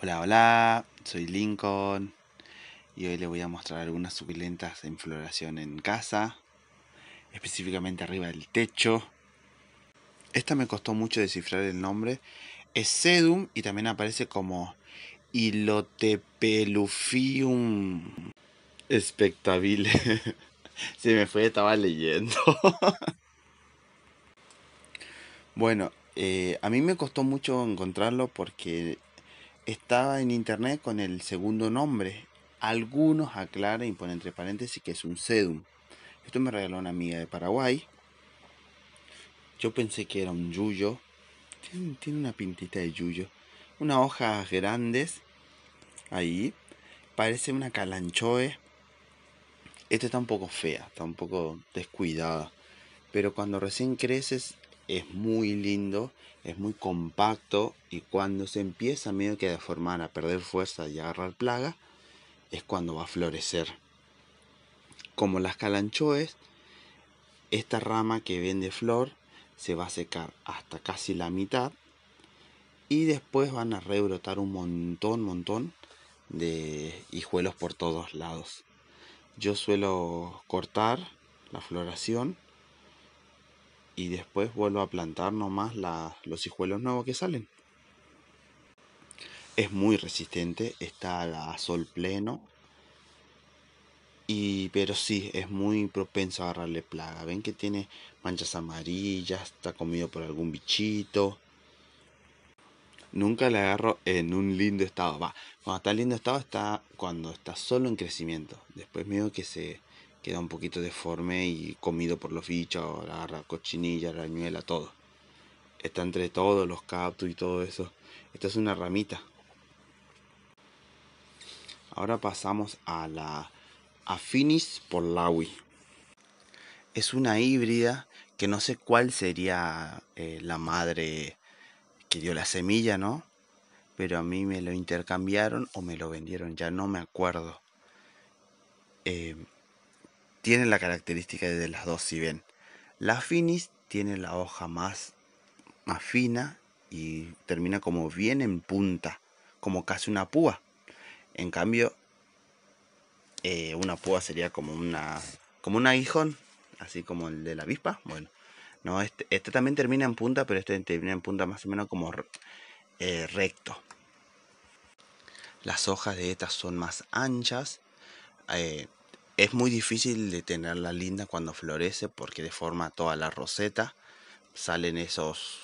Hola, hola, soy Lincoln y hoy les voy a mostrar algunas suculentas en floración en casa, específicamente arriba del techo. Esta me costó mucho descifrar el nombre, es sedum y también aparece como Ilotepelufium espectabile. Se me fue, estaba leyendo. bueno, eh, a mí me costó mucho encontrarlo porque estaba en internet con el segundo nombre. Algunos aclaran y ponen entre paréntesis que es un sedum. Esto me regaló una amiga de Paraguay. Yo pensé que era un yuyo. Tiene, tiene una pintita de yuyo. Unas hojas grandes. Ahí. Parece una calanchoe. Esto está un poco fea, está un poco descuidada. Pero cuando recién creces es muy lindo, es muy compacto y cuando se empieza medio que a deformar, a perder fuerza y a agarrar plaga, es cuando va a florecer. Como las calanchoes, esta rama que de flor se va a secar hasta casi la mitad y después van a rebrotar un montón, montón de hijuelos por todos lados. Yo suelo cortar la floración y después vuelvo a plantar nomás los hijuelos nuevos que salen. Es muy resistente, está a sol pleno. Y, pero sí, es muy propenso a agarrarle plaga. Ven que tiene manchas amarillas, está comido por algún bichito. Nunca le agarro en un lindo estado. Va, cuando está en lindo estado está cuando está solo en crecimiento. Después veo que se, queda un poquito deforme y comido por los bichos, la cochinilla, rañuela, todo. Está entre todos los cactus y todo eso. Esta es una ramita. Ahora pasamos a la Afinis lawi Es una híbrida que no sé cuál sería eh, la madre que dio la semilla, ¿no? Pero a mí me lo intercambiaron o me lo vendieron, ya no me acuerdo. Eh, tienen la característica de las dos, si bien la finis tiene la hoja más, más fina y termina como bien en punta, como casi una púa. En cambio, eh, una púa sería como una como un aguijón, así como el de la avispa. Bueno, no, este, este también termina en punta, pero este termina en punta más o menos como eh, recto. Las hojas de estas son más anchas, eh, es muy difícil de tenerla la linda cuando florece porque deforma toda la roseta. Salen esos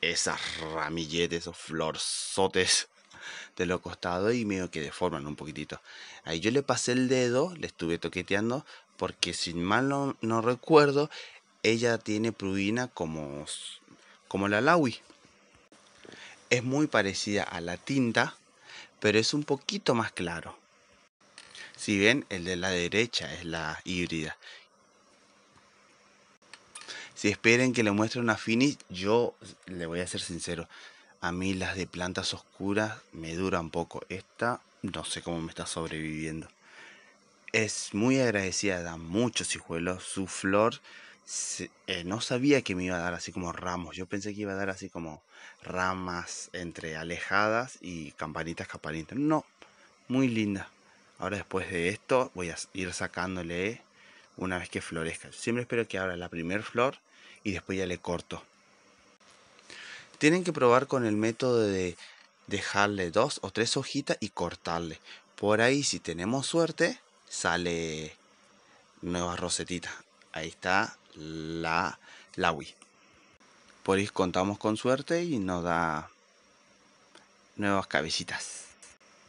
esas ramilletes o florzotes de los costados y medio que deforman un poquitito. Ahí yo le pasé el dedo, le estuve toqueteando, porque sin mal no, recuerdo, ella tiene prudina como, como la lawi. Es muy parecida a la tinta, pero es un poquito más claro. Si bien el de la derecha es la híbrida. Si esperen que le muestre una finish, yo le voy a ser sincero. A mí las de plantas oscuras me duran poco. Esta no sé cómo me está sobreviviendo. Es muy agradecida, da muchos hijuelos. Su flor eh, no sabía que me iba a dar así como ramos. Yo pensé que iba a dar así como ramas entre alejadas y campanitas, campanitas. No, muy linda. Ahora después de esto voy a ir sacándole una vez que florezca. Siempre espero que abra la primer flor y después ya le corto. Tienen que probar con el método de dejarle dos o tres hojitas y cortarle. Por ahí si tenemos suerte sale nueva rosetita. Ahí está la lawi. Por ahí contamos con suerte y nos da nuevas cabecitas.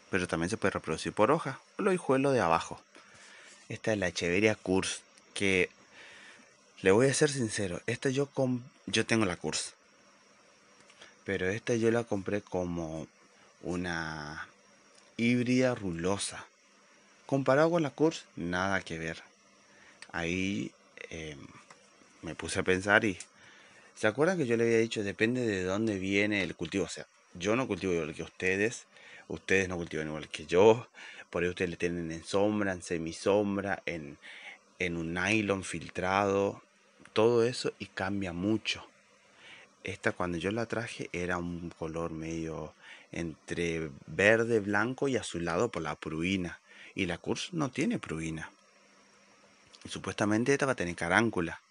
Pero también se puede reproducir por hoja. Y hijuelo de abajo. Esta es la Echeveria Curse, que le voy a ser sincero, esta yo, yo tengo la Curse. Pero esta yo la compré como una híbrida rulosa. Comparado con la Curse, nada que ver. Ahí em, me puse a pensar y... ¿Se acuerdan que yo le había dicho, depende de dónde viene el cultivo? O sea, yo no cultivo igual que ustedes, ustedes no cultivan igual que yo, por eso ustedes le tienen en sombra, en semisombra, en, en un nylon filtrado, todo eso y cambia mucho. Esta cuando yo la traje era un color medio entre verde, blanco y azulado por la pruina. Y la Kurs no tiene pruina. supuestamente esta va a tener caráncula.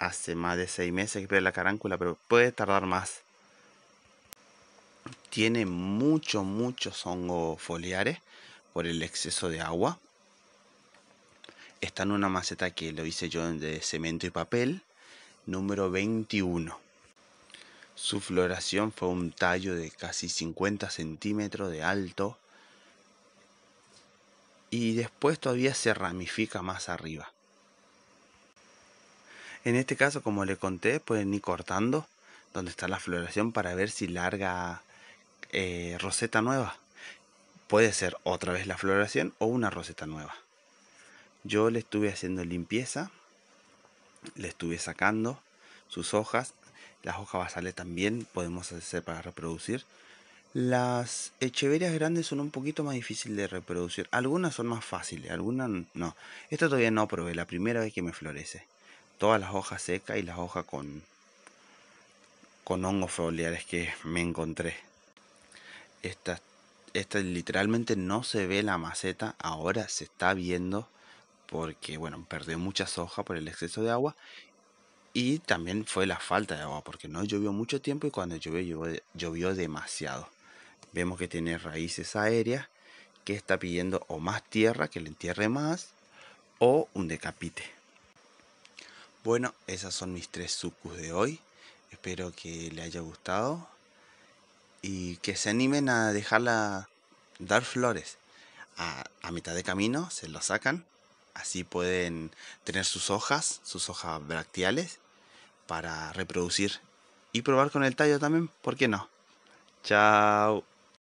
Hace más de seis meses que la caráncula, pero puede tardar más tiene muchos, muchos hongos foliares por el exceso de agua. Está en una maceta que lo hice yo de cemento y papel, número 21. Su floración fue un tallo de casi 50 centímetros de alto y después todavía se ramifica más arriba. En este caso, como le conté, pueden ir cortando donde está la floración para ver si larga eh, roseta nueva. Puede ser otra vez la floración o una roseta nueva. Yo le estuve haciendo limpieza, le estuve sacando sus hojas, las hojas basales también podemos hacer para reproducir. Las echeverias grandes son un poquito más difíciles de reproducir. Algunas son más fáciles, algunas no. Esto todavía no probé, la primera vez que me florece. Todas las hojas secas y las hojas con, con hongos foliares que me encontré esta, literalmente no se ve la maceta, ahora se está viendo porque, bueno, perdió muchas hojas por el exceso de agua y también fue la falta de agua, porque no llovió mucho tiempo y cuando llovió, llovió, llovió demasiado. Vemos que tiene raíces aéreas, que está pidiendo o más tierra, que le entierre más, o un decapite. Bueno, esas son mis tres sucus de hoy. Espero que le haya gustado y que se animen a dejarla dar flores. A, mitad de camino se lo sacan, así pueden tener sus hojas, sus hojas bractiales, para reproducir y probar con el tallo también, ¿por qué no? Chao.